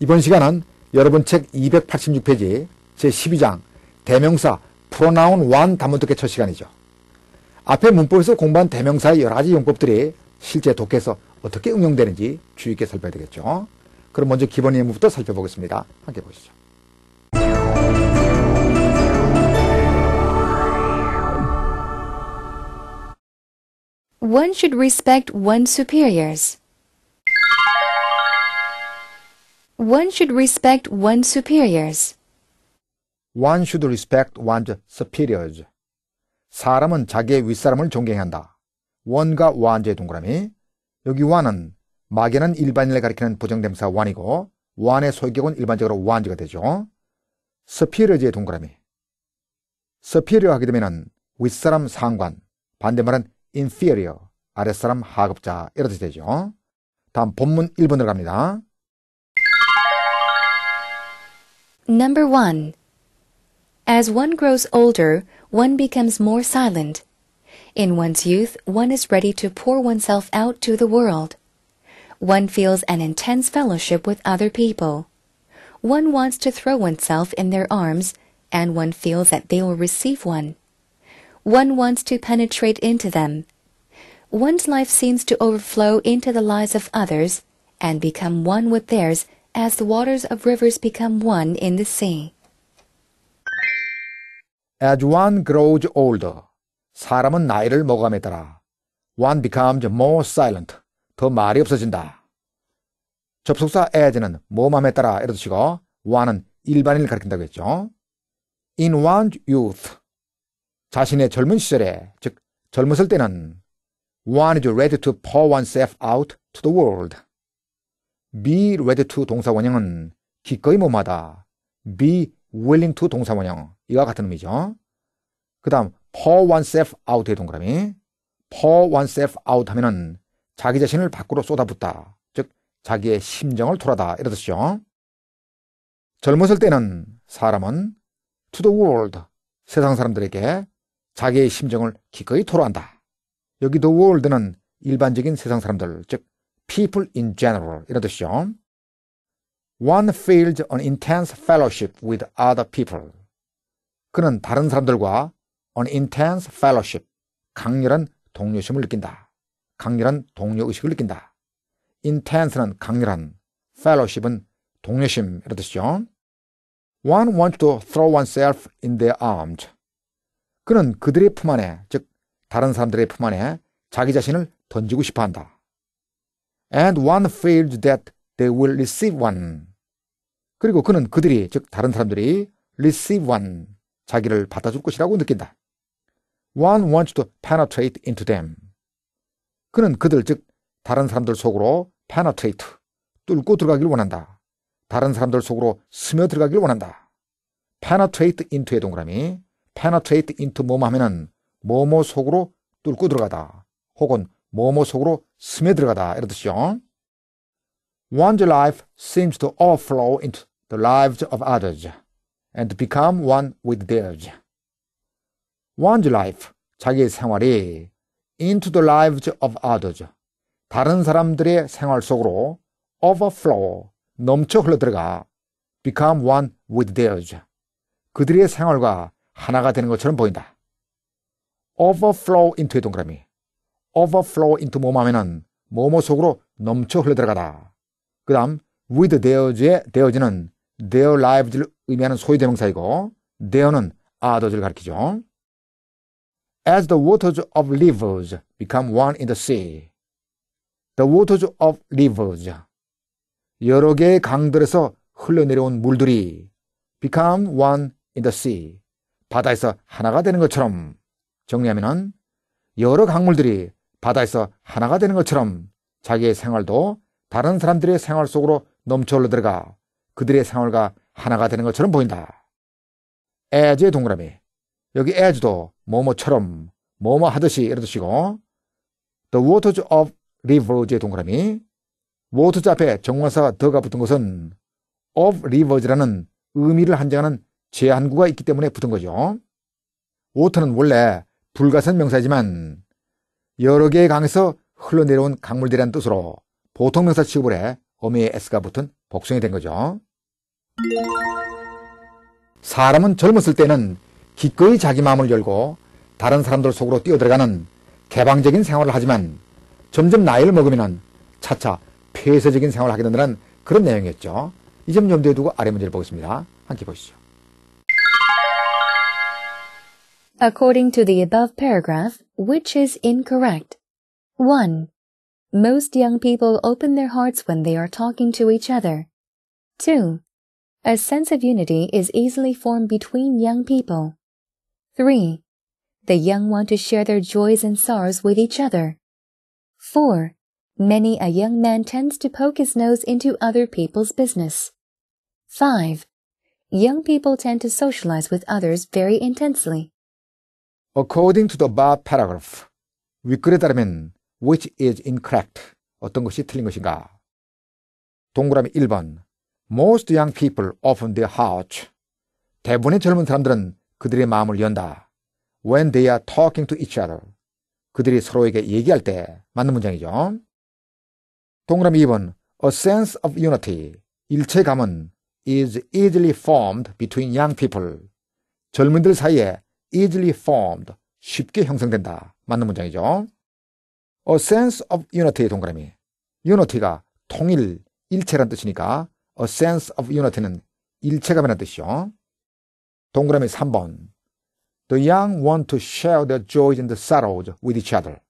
이번 시간은 여러분 책 286페이지 제12장 대명사 프로나운 1 단문독해 첫 시간이죠. 앞에 문법에서 공부한 대명사의 여러 가지 용법들이 실제 독해서 어떻게 응용되는지 주의 깊게 살펴야 되겠죠. 그럼 먼저 기본 예문부터 살펴보겠습니다. 함께 보시죠. o should respect o n e superiors. One should respect one's superiors. One should respect one's superiors. 사람은 자기의 윗사람을 존경한다. 원과 완제의 동그라미. 여기 완은 마개는 일반인을 가리키는 부정대명사 완이고 완의 소격은 일반적으로 완제가 되죠. superior즈의 동그라미. superior 하게 되면 윗사람 상관, 반대말은 inferior, 아랫사람 하급자 이렇게 되죠. 다음 본문 1번으로 갑니다. Number 1. As one grows older, one becomes more silent. In one's youth, one is ready to pour oneself out to the world. One feels an intense fellowship with other people. One wants to throw oneself in their arms, and one feels that they will receive one. One wants to penetrate into them. One's life seems to overflow into the lives of others and become one with theirs as the waters of rivers become one in the sea. As one grows older, 사람은 나이를 먹음에 따라 one becomes more silent, 더 말이 없어진다. 접속사 as는 뭐함에 따라 이런 뜻이고 one은 일반인을 가리킨다고 했죠. In one's youth, 자신의 젊은 시절에, 즉 젊었을 때는 one is ready to pour oneself out to the world. be ready to 동사 원형은 기꺼이 몸마다 be willing to 동사 원형 이와 같은 의미죠. 그 다음 pour oneself out의 동그라미 pour oneself out 하면은 자기 자신을 밖으로 쏟아붓다 즉 자기의 심정을 돌아다 이러듯이죠 젊었을 때는 사람은 to the world 세상 사람들에게 자기의 심정을 기꺼이 토로한다. 여기 the world는 일반적인 세상 사람들 즉 people in general 이런 뜻이죠. One feels an intense fellowship with other people. 그는 다른 사람들과 an intense fellowship, 강렬한 동료심을 느낀다. 강렬한 동료의식을 느낀다. intense는 강렬한, fellowship은 동료심, 이런 뜻이죠. One wants to throw oneself in their arms. 그는 그들의 품 안에, 즉, 다른 사람들의 품 안에 자기 자신을 던지고 싶어 한다. and one feared that they will receive one. 그리고 그는 그들이 즉 다른 사람들이 receive one 자기를 받아줄 것이라고 느낀다. One wants to penetrate into them. 그는 그들 즉 다른 사람들 속으로 penetrate 뚫고 들어가길 원한다. 다른 사람들 속으로 스며 들어가길 원한다. penetrate into의 동그라미 penetrate into 뭐뭐 하면은 뭐뭐 속으로 뚫고 들어가다 혹은 뭐뭐 속으로 스며들어가다 이런 뜻이죠. One's life seems to overflow into the lives of others and become one with theirs. One's life, 자기의 생활이 into the lives of others, 다른 사람들의 생활 속으로 overflow, 넘쳐 흘러들어가 become one with theirs, 그들의 생활과 하나가 되는 것처럼 보인다. overflow into의 동그라미. overflow into 몸 하면은 몸의 속으로 넘쳐 흘러들어가다. 그 다음 with theirs의 theirs는 their lives를 의미하는 소유 대명사이고 their는 others를 가리키죠. As the waters of rivers become one in the sea. The waters of rivers. 여러 개의 강들에서 흘러내려온 물들이 become one in the sea. 바다에서 하나가 되는 것처럼 정리하면은 여러 강물들이 바다에서 하나가 되는 것처럼 자기의 생활도 다른 사람들의 생활 속으로 넘쳐 흘러들어가 그들의 생활과 하나가 되는 것처럼 보인다. 에즈의 동그라미. 여기 에즈도 뭐뭐처럼, 뭐뭐 하듯이 이런 뜻이고, The waters of rivers의 동그라미. 워터즈 앞에 정관사가 더가 붙은 것은 of rivers라는 의미를 한정하는 제한구가 있기 때문에 붙은 거죠. 워터는 원래 불가선 명사지만 여러 개의 강에서 흘러내려온 강물들이란 뜻으로 보통 명사 취급을 해 어미의 s가 붙은 복숭이된 거죠. 사람은 젊었을 때는 기꺼이 자기 마음을 열고 다른 사람들 속으로 뛰어들어가는 개방적인 생활을 하지만 점점 나이를 먹으면 차차 폐쇄적인 생활을 하게 된다는 그런 내용이었죠. 이 점 염두에 두고 아래 문제를 보겠습니다. 함께 보시죠. according to the above paragraph, which is incorrect. 1. Most young people open their hearts when they are talking to each other. 2. A sense of unity is easily formed between young people. 3. The young want to share their joys and sorrows with each other. 4. Many a young man tends to poke his nose into other people's business. 5. Young people tend to socialize with others very intensely. according to the above paragraph. 윗글에 따르면 which is incorrect. 어떤 것이 틀린 것인가? 동그라미 1번. Most young people often their hearts. 대부분의 젊은 사람들은 그들의 마음을 연다. When they are talking to each other. 그들이 서로에게 얘기할 때 맞는 문장이죠. 동그라미 2번. A sense of unity. 일체감은 is easily formed between young people. 젊은들 사이에 easily formed. 쉽게 형성된다. 맞는 문장이죠. A sense of unity의 동그라미. unity가 통일, 일체란 뜻이니까 a sense of unity는 일체감이라는 뜻이죠. 동그라미 3번. The young want to share their joys and sorrows with each other.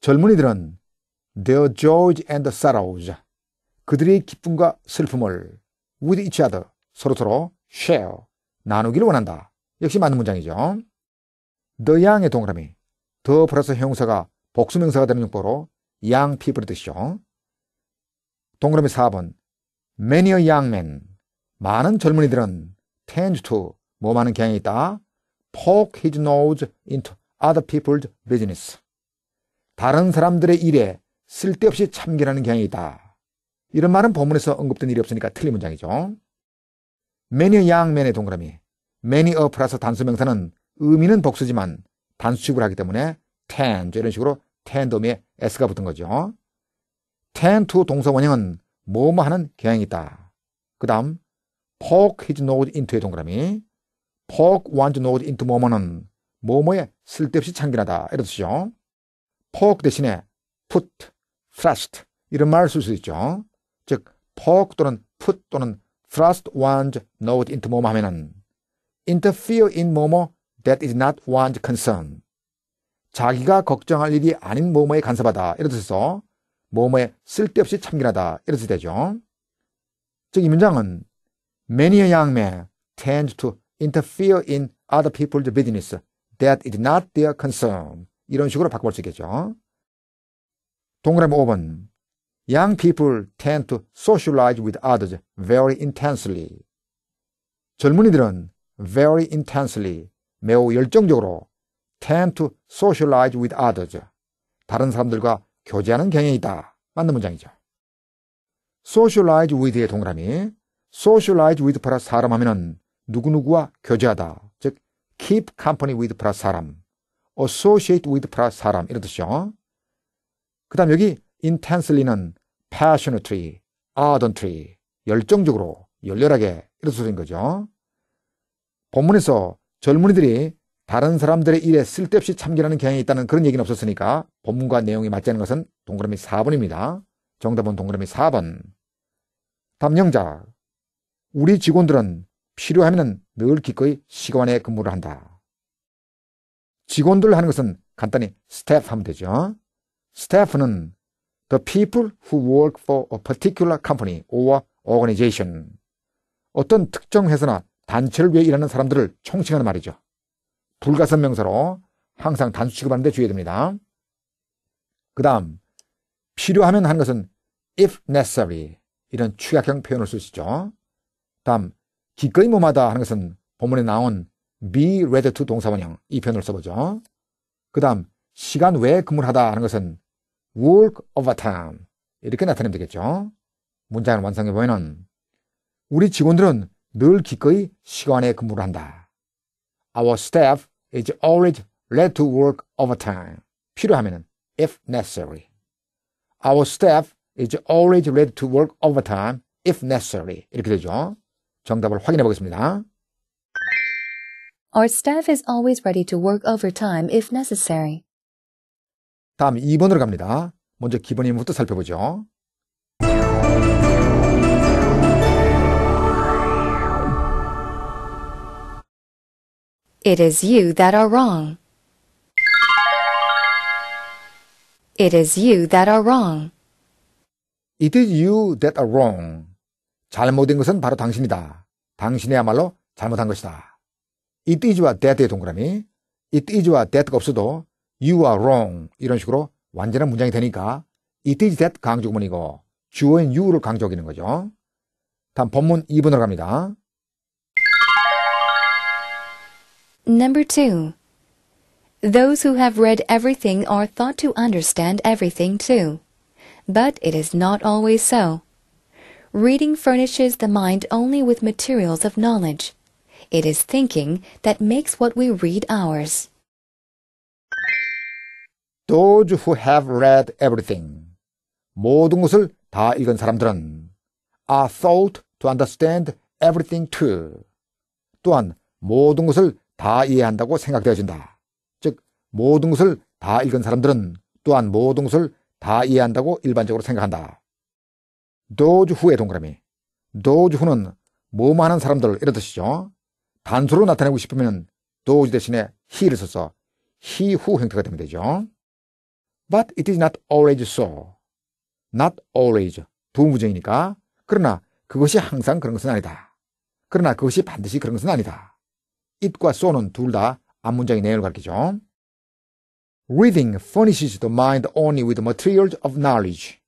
젊은이들은 their joys and sorrows 그들의 기쁨과 슬픔을 with each other 서로서로 share 나누기를 원한다. 역시 맞는 문장이죠. the 양의 동그라미. 더 플러스 형용사가 복수명사가 되는 용법으로 양 o u n g people의 뜻이죠. 동그라미 4번. many a young men. 많은 젊은이들은 tend to 뭐 많은 경향이 있다. poke his nose into other people's business. 다른 사람들의 일에 쓸데없이 참견하는 경향이 있다. 이런 말은 본문에서 언급된 일이 없으니까 틀린 문장이죠. many a young men의 동그라미. many a 플러스 단수명사는 의미는 복수지만 단수식으로 하기 때문에 t e n 이런 식으로 t e n 도미에 s가 붙은 거죠. t e n to 동사 원형은 뭐뭐 하는 경향이 있다. 그 다음 poke his nose into의 동그라미 poke one's nose into 뭐뭐는 뭐뭐에 쓸데없이 참견하다 이런 뜻이죠. poke 대신에 put, thrust 이런 말을 쓸 수 있죠. 즉 poke 또는 put 또는 thrust one's nose into 뭐뭐 하면은 interfere in 뭐뭐 that is not one's concern. 자기가 걱정할 일이 아닌 모모에 간섭하다. 이런 뜻에서 모모에 쓸데없이 참견하다. 이런 뜻이 되죠. 즉, 이 문장은 many a young man tend to interfere in other people's business that is not their concern. 이런 식으로 바꿔볼 수 있겠죠. 동그라미 5번. Young people tend to socialize with others very intensely. 젊은이들은 very intensely, 매우 열정적으로 tend to socialize with others, 다른 사람들과 교제하는 경향이 있다. 맞는 문장이죠. socialize with의 동그라미, socialize with 플러스 사람 하면은 누구누구와 교제하다. 즉, keep company with 플러스 사람, associate with 플러스 사람, 이런 뜻이죠. 그 다음 여기 intensely는 passionately, ardently, 열정적으로, 열렬하게, 이런 소리인 거죠. 본문에서 젊은이들이 다른 사람들의 일에 쓸데없이 참견하는 경향이 있다는 그런 얘기는 없었으니까 본문과 내용이 맞지 않은 것은 동그라미 4번입니다. 정답은 동그라미 4번. 담영자. 우리 직원들은 필요하면 늘 기꺼이 시간에 근무를 한다. 직원들 하는 것은 간단히 스태프 하면 되죠. 스태프는 the people who work for a particular company or organization. 어떤 특정 회사나 단체를 위해 일하는 사람들을 총칭하는 말이죠. 불가선 명사로 항상 단수 취급하는데 주의해야 됩니다. 그 다음 필요하면 하는 것은 if necessary 이런 취약형 표현을 쓰시죠. 다음 기꺼이 몸하다 하는 것은 본문에 나온 be ready to 동사원형 이 표현을 써보죠. 그 다음 시간 외에 근무를 하다 하는 것은 work overtime 이렇게 나타내면 되겠죠. 문장을 완성해보면 우리 직원들은 늘 기꺼이 시간에 근무를 한다. Our staff is always ready to work overtime. 필요하면 if necessary. Our staff is always ready to work overtime if necessary. 이렇게 되죠. 정답을 확인해 보겠습니다. Our staff is always ready to work overtime if necessary. 다음 2번으로 갑니다. 먼저 기본 인물부터 살펴보죠. It is you that are wrong. It is you that are wrong. It is you that are wrong. 잘못된 것은 바로 당신이다. 당신이야말로 잘못한 것이다. It is와 that의 동그라미. It is와 that가 없어도 you are wrong. 이런 식으로 완전한 문장이 되니까 it is that 강조구문이고 주어인 you를 강조하는 거죠. 다음 본문 2번으로 갑니다. Number 2. Those who have read everything are thought to understand everything too. But it is not always so. Reading furnishes the mind only with materials of knowledge. It is thinking that makes what we read ours. Those who have read everything, 모든 것을 다 읽은 사람들은 are thought to understand everything too. 또한 모든 것을 다 이해한다고 생각되어진다. 즉 모든 것을 다 읽은 사람들은 또한 모든 것을 다 이해한다고 일반적으로 생각한다. 도주후의 동그라미. 도주후는 뭐뭐 하는 사람들 이런 뜻이죠. 단수로 나타내고 싶으면 도주 대신에 히를 써서 히후 형태가 되면 되죠. But it is not always so. Not always. 부무정이니까. 그러나 그것이 항상 그런 것은 아니다. 그러나 그것이 반드시 그런 것은 아니다. it과 so는 둘다 앞문장의 내용을 가리키죠. Reading furnishes the mind only with materials of knowledge.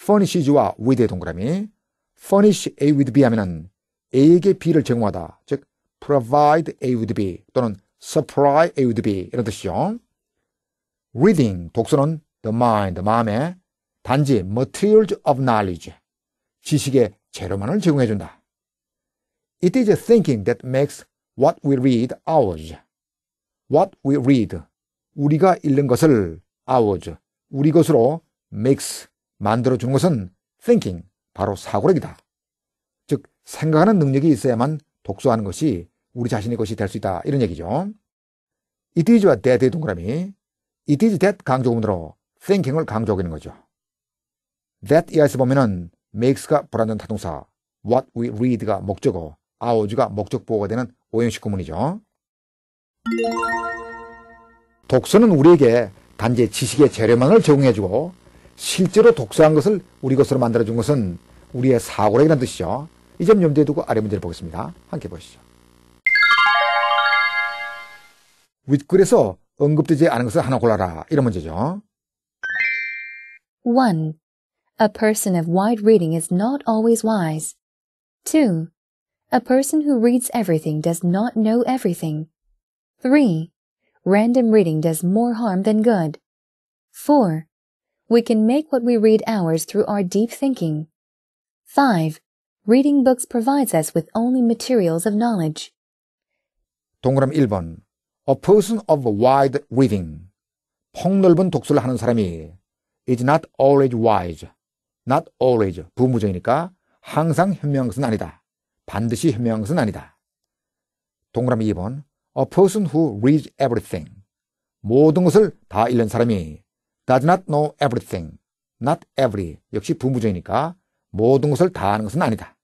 furnishes와 with의 동그라미. furnish A with B 하면은 A에게 B를 제공하다. 즉, provide A with B 또는 supply A with B 이런 뜻이죠. reading, 독서는 the mind, 마음에 단지 materials of knowledge, 지식의 재료만을 제공해준다. It is thinking that makes what we read ours. what we read. 우리가 읽는 것을 ours. 우리 것으로 makes. 만들어주는 것은 thinking. 바로 사고력이다. 즉, 생각하는 능력이 있어야만 독서하는 것이 우리 자신의 것이 될 수 있다. 이런 얘기죠. it is와 that의 동그라미. it is that 강조문으로 thinking을 강조하는 거죠. that 이하에서 보면은 makes가 불안전 타동사, what we read가 목적어, 아오즈가 목적 보호가 되는 오형식 구문이죠. 독서는 우리에게 단지 지식의 재료만을 제공해주고 실제로 독서한 것을 우리 것으로 만들어준 것은 우리의 사고력이라는 뜻이죠. 이 점 염두에 두고 아래 문제를 보겠습니다. 함께 보시죠. 윗글에서 언급되지 않은 것을 하나 골라라. 이런 문제죠. 1. A person of wide reading is not always wise. 2. A person who reads everything does not know everything. 3. Random reading does more harm than good. 4. We can make what we read ours through our deep thinking. 5. Reading books provides us with only materials of knowledge. 동그람 1번. A person of wide reading. 폭넓은 독서를 하는 사람이 is not always wise. not always. 부무제이니까 항상 현명한 것은 아니다. 반드시 현명한 것은 아니다. 동그라미 2번 A person who reads everything 모든 것을 다 읽는 사람이 does not know everything not every 역시 부부정이니까 모든 것을 다 아는 것은 아니다.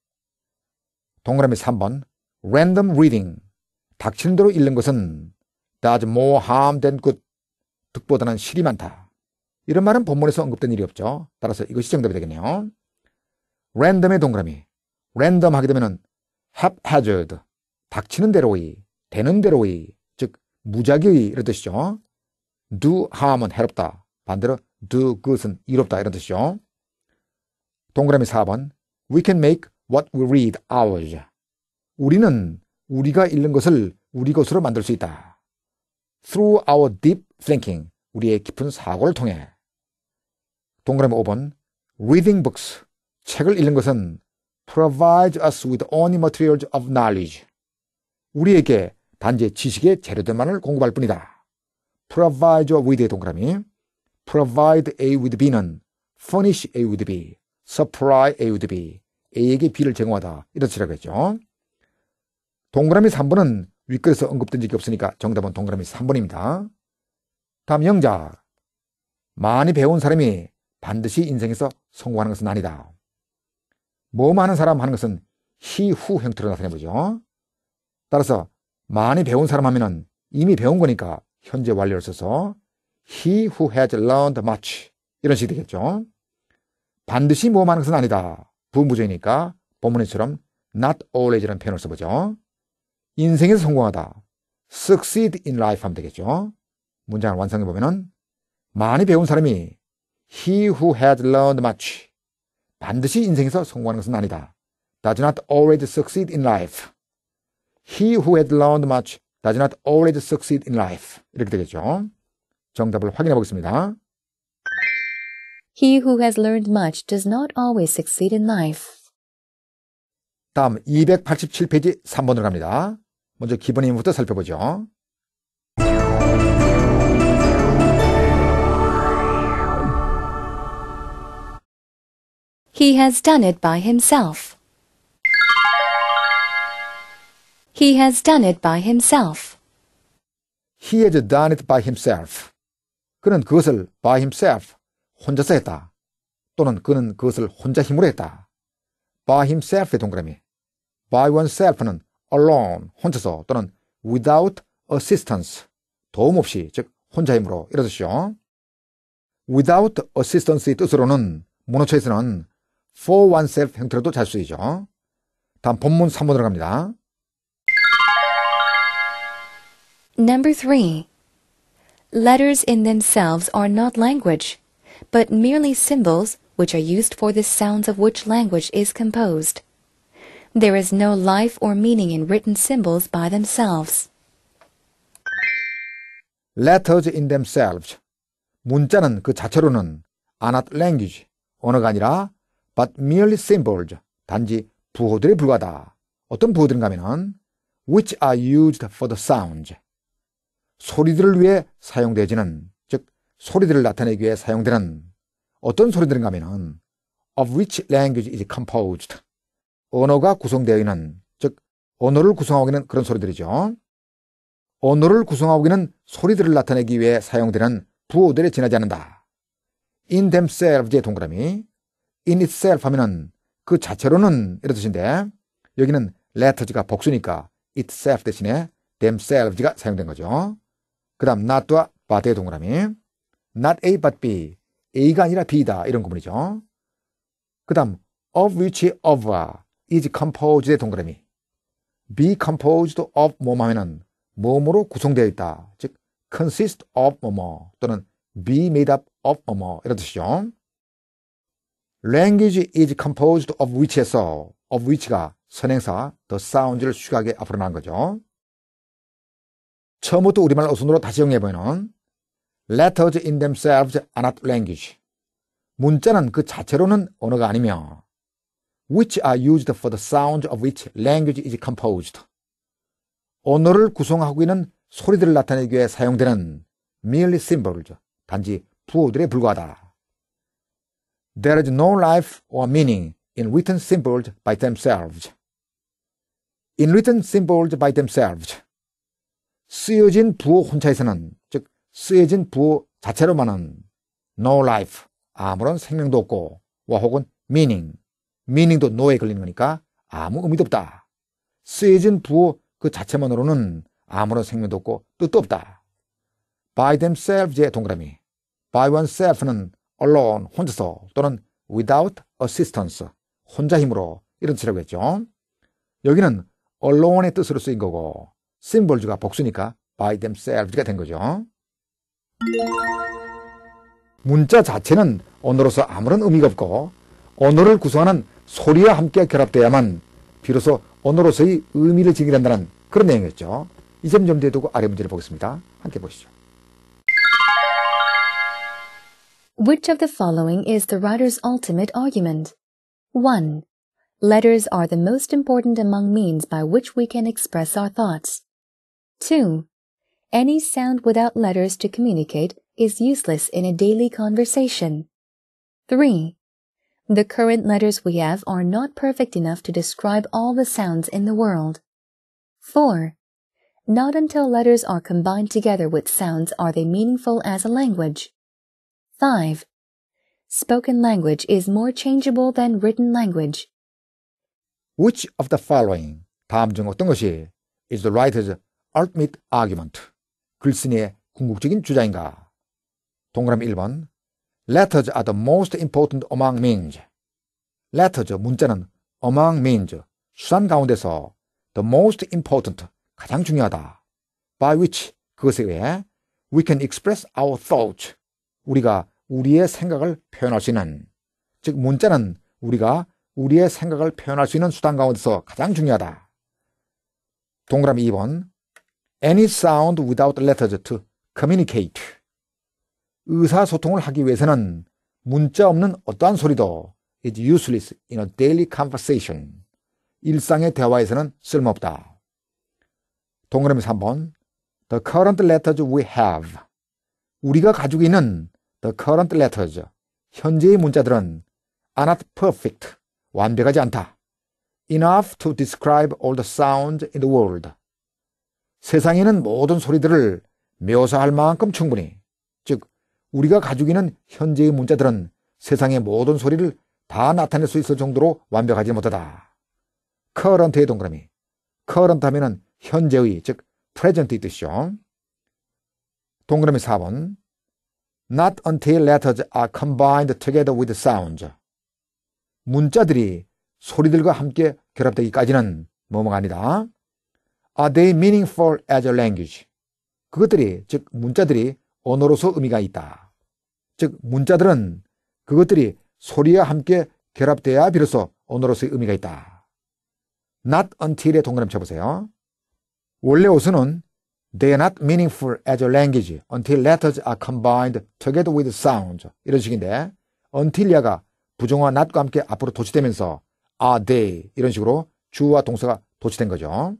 동그라미 3번 random reading 닥치는 대로 읽는 것은 does more harm than good 득보다는 실이 많다. 이런 말은 본문에서 언급된 일이 없죠. 따라서 이것이 정답이 되겠네요. 랜덤의 동그라미. 랜덤 하게 되면 haphazard, 닥치는 대로의, 되는 대로의, 즉 무작위의 이런 뜻이죠. do harm은 해롭다. 반대로 do good은 이롭다 이런 뜻이죠. 동그라미 4번 We can make what we read ours. 우리는 우리가 읽는 것을 우리 것으로 만들 수 있다. Through our deep thinking, 우리의 깊은 사고를 통해. 동그라미 5번 Reading books, 책을 읽는 것은 provides us with only materials of knowledge. 우리에게 단지 지식의 재료들만을 공급할 뿐이다. provide with의 동그라미 provide A with B는 furnish A with B, supply A with B, A에게 B를 제공하다 이렇뜻라고 했죠. 동그라미 3번은 윗글에서 언급된 적이 없으니까 정답은 동그라미 3번입니다. 다음 영작 많이 배운 사람이 반드시 인생에서 성공하는 것은 아니다. 뭐만 하는 사람 하는 것은 희후 형태로 나타내보죠. 따라서 많이 배운 사람 하면은 이미 배운 거니까 현재 완료를 써서 he who has learned much 이런 식이 되겠죠. 반드시 뭐 하는 것은 아니다. 부부조이니까 본문에처럼 not always라는 표현을 써보죠. 인생에서 성공하다. succeed in life 하면 되겠죠. 문장을 완성해보면은 많이 배운 사람이 he who has learned much 반드시 인생에서 성공하는 것은 아니다. does not always succeed in life. He who had learned much does not always succeed in life. 이렇게 되겠죠. 정답을 확인해 보겠습니다. He who has learned much does not always succeed in life. 다음 287페이지 3번으로 갑니다. 먼저 기본 인부터 살펴보죠. He has done it by himself. He has done it by himself. He has done it by himself. 그는 그것을 by himself, 혼자서 했다. 또는 그는 그것을 혼자 힘으로 했다. by himself의 동그라미. by oneself는 alone, 혼자서 또는 without assistance, 도움 없이, 즉 혼자 힘으로 이러듯이요. without assistance의 뜻으로는 모노체에서는 for oneself 형태로도 잘 쓰이죠. 다음 본문 3번으로 갑니다. Number 3. Letters in themselves are not language, but merely symbols which are used for the sounds of which language is composed. There is no life or meaning in written symbols by themselves. Letters in themselves. 문자는 그 자체로는 are not language, 언어가 아니라 but merely symbols, 단지 부호들에 불과하다. 어떤 부호들인가 하면 which are used for the sounds, 소리들을 위해 사용되지는, 즉 소리들을 나타내기 위해 사용되는 어떤 소리들인가 하면 of which language is composed, 언어가 구성되어 있는, 즉 언어를 구성하고 있는 그런 소리들이죠. 언어를 구성하고 있는 소리들을 나타내기 위해 사용되는 부호들에 지나지 않는다. in themselves의 동그라미 in itself 하면은 그 자체로는 이런 뜻인데 여기는 letter가 복수니까 itself 대신에 themselves가 사용된 거죠. 그 다음 not와 but의 동그라미 not A but B A가 아니라 B다 이런 구분이죠. 그 다음 of which of is composed의 동그라미 be composed of 뭐뭐 하면은 뭐뭐로 구성되어 있다 즉 consist of 뭐뭐 또는 be made up of 뭐뭐 이런 뜻이죠. language is composed of which에서 of which가 선행사 the sound를 쉬하게 앞으로 나온 거죠. 처음부터 우리말 어순으로 다시 정리해보면 letters in themselves are not language. 문자는 그 자체로는 언어가 아니며 which are used for the sound of which language is composed. 언어를 구성하고 있는 소리들을 나타내기 위해 사용되는 merely symbol죠. 단지 부호들에 불과하다. There is no life or meaning in written symbols by themselves. In written symbols by themselves. 쓰여진 부호 혼자에서는, 즉, 쓰여진 부호 자체로만은 no life, 아무런 생명도 없고, 와 혹은 meaning, meaning도 no에 걸리는 거니까 아무 의미도 없다. 쓰여진 부호 그 자체만으로는 아무런 생명도 없고 뜻도 없다. by themselves의 동그라미, by oneself는 alone 혼자서 또는 without assistance 혼자 힘으로 이런 뜻이라고 했죠. 여기는 alone의 뜻으로 쓰인 거고 심볼주가 복수니까 by themselves가 된 거죠. 문자 자체는 언어로서 아무런 의미가 없고 언어를 구성하는 소리와 함께 결합돼야만 비로소 언어로서의 의미를 지니게 된다는 그런 내용이었죠. 이 점좀두에 두고 아래 문제를 보겠습니다. 함께 보시죠. Which of the following is the writer's ultimate argument? 1. Letters are the most important among means by which we can express our thoughts. 2. Any sound without letters to communicate is useless in a daily conversation. 3. The current letters we have are not perfect enough to describe all the sounds in the world. 4. Not until letters are combined together with sounds are they meaningful as a language. 5. Spoken language is more changeable than written language. Which of the following, 다음 중 어떤 것이 is the writer's ultimate argument, 글쓴이의 궁극적인 주장인가? 동그라미 1번 Letters are the most important among means. Letters, 문자는 among means, 수단 가운데서 the most important, 가장 중요하다. by which, 그것에 의해 we can express our thoughts, 우리가 우리의 생각을 표현할 수 있는 즉 문자는 우리가 우리의 생각을 표현할 수 있는 수단 가운데서 가장 중요하다. 동그라미 2번 Any sound without letters to communicate 의사소통을 하기 위해서는 문자 없는 어떠한 소리도 is useless in a daily conversation 일상의 대화에서는 쓸모없다. 동그라미 3번 The current letters we have 우리가 가지고 있는 The current letters. 현재의 문자들은 are not perfect. 완벽하지 않다. Enough to describe all the sounds in the world. 세상에는 모든 소리들을 묘사할 만큼 충분히. 즉, 우리가 가지고 있는 현재의 문자들은 세상의 모든 소리를 다 나타낼 수 있을 정도로 완벽하지 못하다. current의 동그라미. current 하면 현재의, 즉, present의 뜻이죠. 동그라미 4번. not until letters are combined together with sounds. 문자들이 소리들과 함께 결합되기까지는 뭐뭐가 아니다. Are they meaningful as a language? 그것들이, 즉, 문자들이 언어로서 의미가 있다. 즉, 문자들은 그것들이 소리와 함께 결합돼야 비로소 언어로서의 의미가 있다. not u n t i l 에 동그라미 쳐보세요. 원래 오수는 They are not meaningful as a language until letters are combined together with sounds. 이런 식인데 until야가 부정어 not과 함께 앞으로 도치되면서 are they 이런 식으로 주와 동사가 도치된 거죠.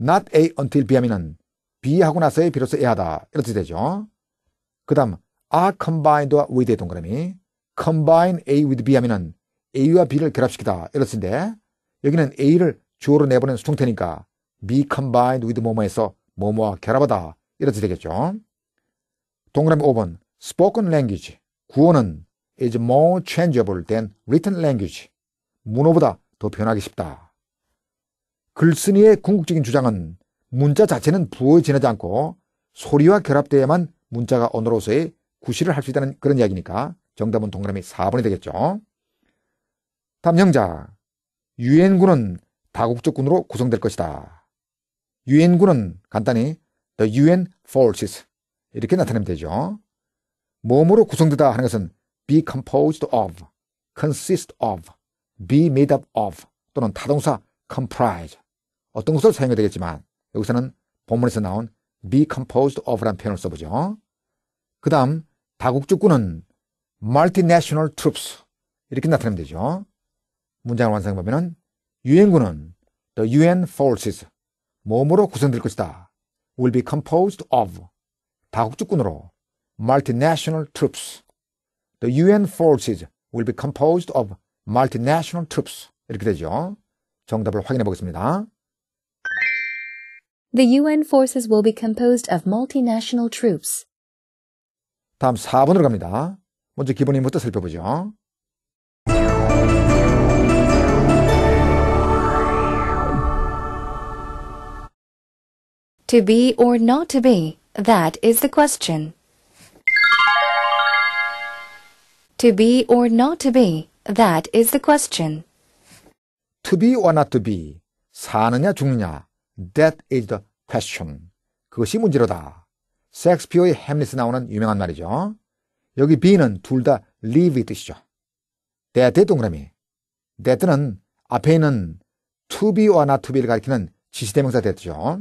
not a until b 하면은 b 하고 나서에 비로소 a하다 이렇게 되죠. 그 다음 are c o m b i n e d with의 동그라미 combine a with b 하면은 a와 b를 결합시키다 이렇게인데 여기는 a를 주어로 내보낸 수동태니까 be combined with 뭐뭐에서 뭐뭐와 결합하다 이렇게 되겠죠. 동그라미 5번 spoken language 구어는 is more changeable than written language 문어보다 더 변하기 쉽다. 글쓴이의 궁극적인 주장은 문자 자체는 부어에 지나지 않고 소리와 결합돼야만 문자가 언어로서의 구실을 할 수 있다는 그런 이야기니까 정답은 동그라미 4번이 되겠죠. 다음 형자 유엔군은 다국적 군으로 구성될 것이다. u n 군은 간단히 the UN forces 이렇게 나타내면 되죠. 몸으로 구성되다 하는 것은 be composed of, consist of, be made up of 또는 타동사 comprise 어떤 것을사용해야 되겠지만 여기서는 본문에서 나온 be composed o f 라는 표현을 써보죠. 그 다음 다국적군은 multinational troops 이렇게 나타내면 되죠. 문장을 완성해보면 u n 군은 the UN forces 몸으로 구성될 것이다. will be composed of 다국주군으로 multinational troops. The UN forces will be composed of multinational troops. 이렇게 되죠. 정답을 확인해 보겠습니다. The UN forces will be composed of multinational troops. 다음 4번으로 갑니다. 먼저 기본 인부터 살펴보죠. To be or not to be, that is the question. To be or not to be, that is the question. To be or not to be, 사느냐 죽느냐, that is the question. 그것이 문제로다. 섹스피어의 햄릿에 나오는 유명한 말이죠. 여기 be는 둘 다 live의 뜻이죠. that의 동그라미. that는 앞에 있는 to be or not to be를 가리키는 지시대명사 that죠.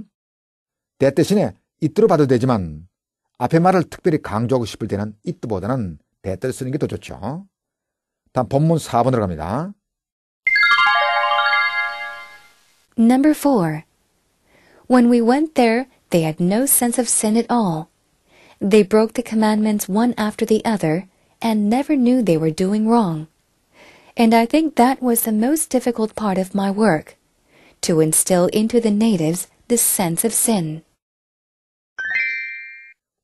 대 대신에 이뜨로 봐도 되지만 앞에 말을 특별히 강조하고 싶을 때는 쓰는 좋죠. 다음 본문 4번으로 갑니다. Number 4. When we went there, they had no sense of sin at all. They broke the commandments one after the other and never knew they were doing wrong. And I think that was the most difficult part of my work, to instill into the natives the sense of sin.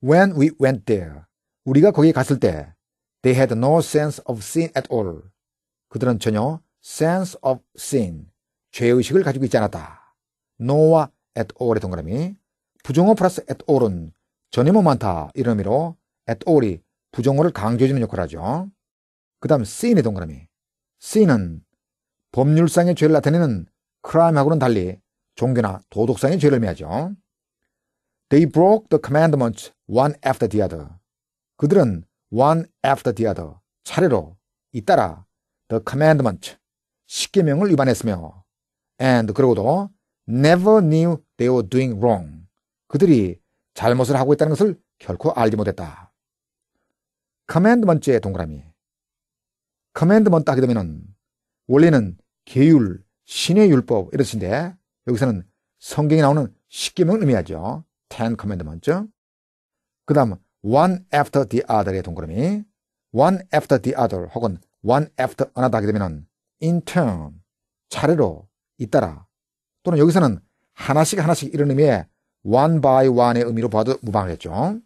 When we went there, 우리가 거기 갔을 때, they had no sense of sin at all. 그들은 전혀 sense of sin, 죄의식을 가지고 있지 않았다. no와 at all의 동그라미, 부정어 플러스 at all은 전혀못 뭐 많다. 이런 의미로 at all이 부정어를 강조해주는 역할을 하죠. 그 다음 sin의 동그라미. sin은 법률상의 죄를 나타내는 crime하고는 달리 종교나 도덕상의 죄를 의미하죠. They broke the commandments one after the other. 그들은 one after the other 차례로 잇따라 the commandment 십계명을 위반했으며 and 그러고도 never knew they were doing wrong. 그들이 잘못을 하고 있다는 것을 결코 알지 못했다. commandment의 동그라미. commandment 하게 되면은 원래는 계율, 신의 율법 이런 뜻인데 여기서는 성경에 나오는 십계명을 의미하죠. 10 commandments. 그 다음, one after the other의 동그라미. one after the other 혹은 one after another 하게 되면 in turn, 차례로, 잇따라 또는 여기서는 하나씩 하나씩 이런 의미의 one by one의 의미로 봐도 무방하겠죠.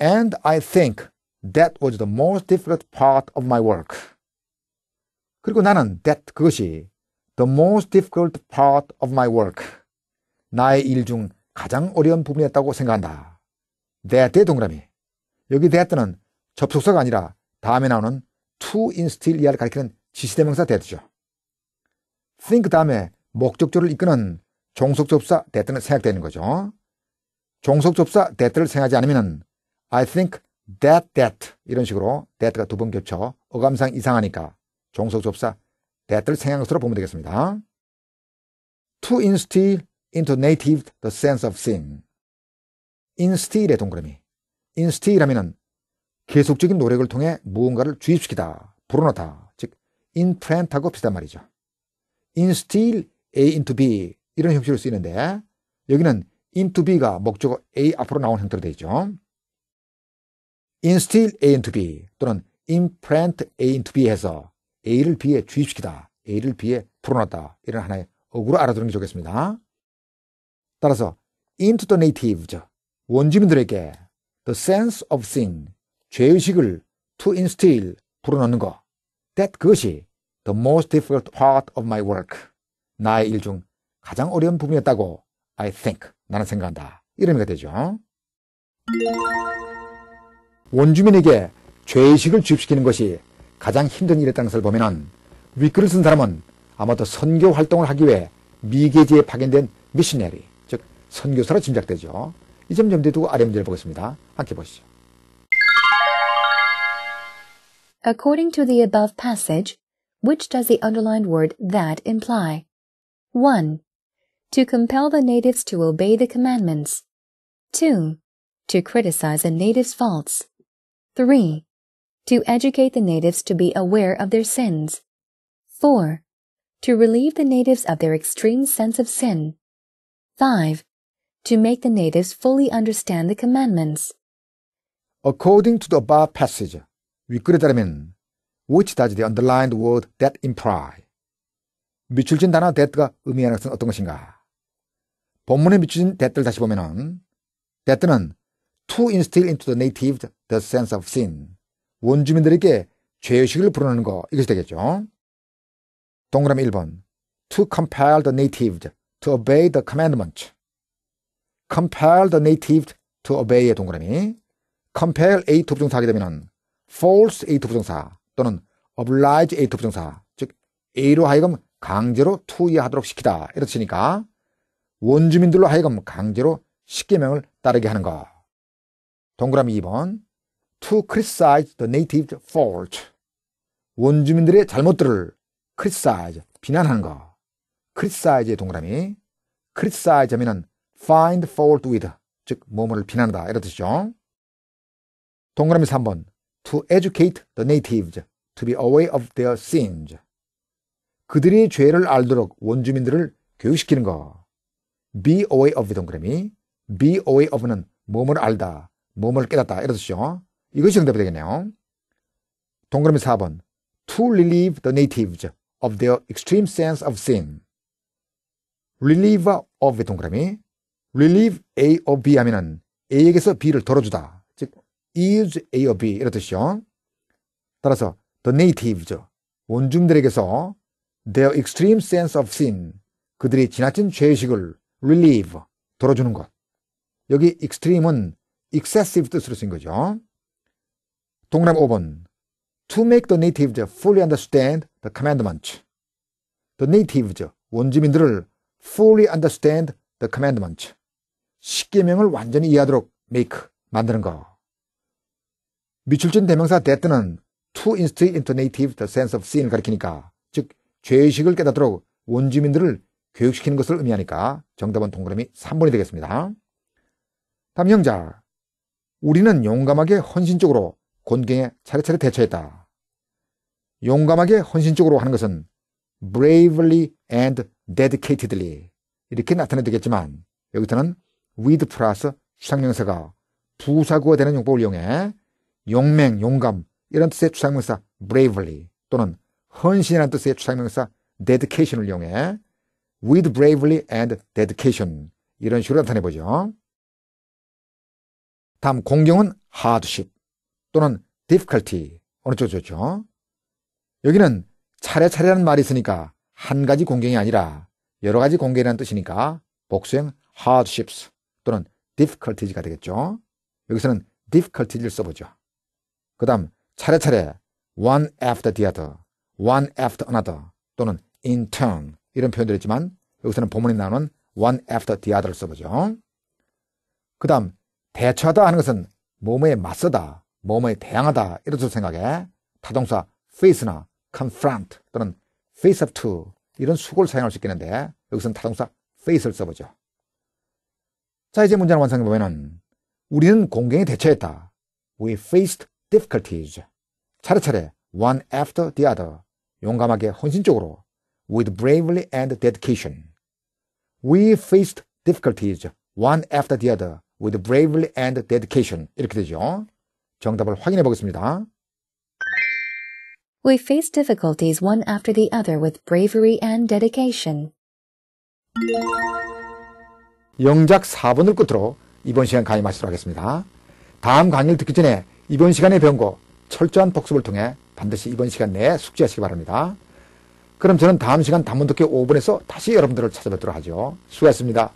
And I think that was the most difficult part of my work. 그리고 나는 that 그것이 the most difficult part of my work. 나의 일중 가장 어려운 부분이었다고 생각한다. 대대 동그라미. 여기 대대는 접속사가 아니라 다음에 나오는 to instill 이하를 가리키는 지시대명사 대드죠. think 다음에 목적조를 이끄는 종속접사 대드는 생각되는 거죠. 종속접사 대드를 생각하지 않으면 I think that that 이런 식으로 that가 두 번 겹쳐 어감상 이상하니까 종속접사 that를 생각한 것으로 보면 되겠습니다. to instill into native the sense of sin. instill의 동그라미. instill 하면은 계속적인 노력을 통해 무언가를 주입시키다, 불어넣다, 즉 imprint하고 비슷한 말이죠. instill A into B 이런 형식으로 쓰이는데 여기는 into B가 목적어 A 앞으로 나온 형태로 되어 있죠. instill A into B 또는 imprint A into B 해서 A를 B에 주입시키다, A를 B에 불어넣다 이런 하나의 어구로 알아두는 게 좋겠습니다. 따라서 into the native죠. 원주민들에게 the sense of sin, 죄의식을 to instill, 불어넣는 것. that 그것이 the most difficult part of my work. 나의 일 중 가장 어려운 부분이었다고 I think, 나는 생각한다. 이런 의미가 되죠. 원주민에게 죄의식을 주입시키는 것이 가장 힘든 일이었다는 것을 보면 위글을쓴 사람은 아마도 선교 활동을 하기 위해 미개지에 파견된 미시네리 선교사로 짐작되죠. 이 아래 문제를 보겠습니다. 함께 보시죠. According to the above passage, which does the underlined word that imply? 1. To compel the natives to obey the commandments. 2. To criticize a native's faults. 3. To educate the natives to be aware of their sins. 4. To relieve the natives of their extreme sense of sin. 5. to make the natives fully understand the commandments. According to the above passage, 위글에 따르면 which does the underlined word that imply? 미출진 단어 that가 의미하는 것은 어떤 것인가? 본문에 미출진 that를 다시 보면은 that는 to instill into the natives the sense of sin. 원주민들에게 죄의식을 불어넣는 거 이것이 되겠죠. 동그라미 1번 To compel the natives to obey the commandment. s compel the native to obey의 동그라미 compel a to 부정사하게 되면 force a to 부정사 또는 oblige a to 부정사 즉 a로 하여금 강제로 투여하도록 시키다 이렇으니까 원주민들로 하여금 강제로 십계명을 따르게 하는 것 동그라미 2번 to criticize the native fault 원주민들의 잘못들을 criticize 비난하는 것 criticize의 동그라미 criticize 하면은 find fault with 즉 뭐뭐를 비난하다 이런 뜻이죠. 동그라미 3번 to educate the natives to be aware of their sins 그들이 죄를 알도록 원주민들을 교육시키는 거. be aware of 동그라미 be aware of는 몸을 알다, 몸을 깨닫다 이런 뜻이죠. 이것이 정답이 되겠네요. 동그라미 4번 to relieve the natives of their extreme sense of sin reliever of 동그라미 relieve A of B 하면은 A에게서 B를 덜어주다. 즉, is e A of B 이런 뜻이요. 따라서 the natives, 원주민들에게서 their extreme sense of sin, 그들이 지나친 죄의식을 relieve, 덜어주는 것. 여기 extreme은 excessive 뜻으로 쓴 거죠. 동그라 5번 To make the natives fully understand the commandment. The natives, 원주민들을 fully understand the commandment. 십계명을 완전히 이해하도록 make 만드는 거. 미출전 대명사 that는 to instill into native the sense of sin을 가리키니까 즉 죄의식을 깨닫도록 원주민들을 교육시키는 것을 의미하니까 정답은 동그라미 3번이 되겠습니다. 다음 형자 우리는 용감하게 헌신적으로 곤경에 차례차례 대처했다. 용감하게 헌신적으로 하는 것은 bravely and dedicatedly 이렇게 나타내야 되겠지만 여기서는 with 플러스 추상명사가 부사구가 되는 용법을 이용해 용맹, 용감 이런 뜻의 추상명사 bravely 또는 헌신이라는 뜻의 추상명사 dedication을 이용해 with bravely and dedication 이런 식으로 나타내보죠. 다음 공경은 hardship 또는 difficulty 어느 쪽 좋죠? 여기는 차례차례라는 말이 있으니까 한 가지 공경이 아니라 여러 가지 공경이라는 뜻이니까 복수형 hardships 또는 difficulties가 되겠죠. 여기서는 difficulties를 써보죠. 그 다음 차례차례 one after the other, one after another 또는 in turn 이런 표현들 이 있지만 여기서는 본문에 나오는 one after the other를 써보죠. 그 다음 대처하다 하는 것은 몸에 맞서다, 몸에 대항하다 이런 쪽 생각에 타동사 face나 confront 또는 face of to w 이런 수고를 사용할 수 있겠는데 여기서는 타동사 face를 써보죠. 자, 이제 문제를 완성해보면 우리는 공경에 대처했다. We faced difficulties. 차례차례 one after the other. 용감하게 헌신적으로 with bravely and dedication. We faced difficulties one after the other with bravely and dedication. 이렇게 되죠. 정답을 확인해 보겠습니다. We faced difficulties one after the other with bravery and dedication. 영작 4번을 끝으로 이번 시간 강의 마치도록 하겠습니다. 다음 강의를 듣기 전에 이번 시간에 배운 거 철저한 복습을 통해 반드시 이번 시간 내에 숙지하시기 바랍니다. 그럼 저는 다음 시간 단문독기 5분에서 다시 여러분들을 찾아뵙도록 하죠. 수고하셨습니다.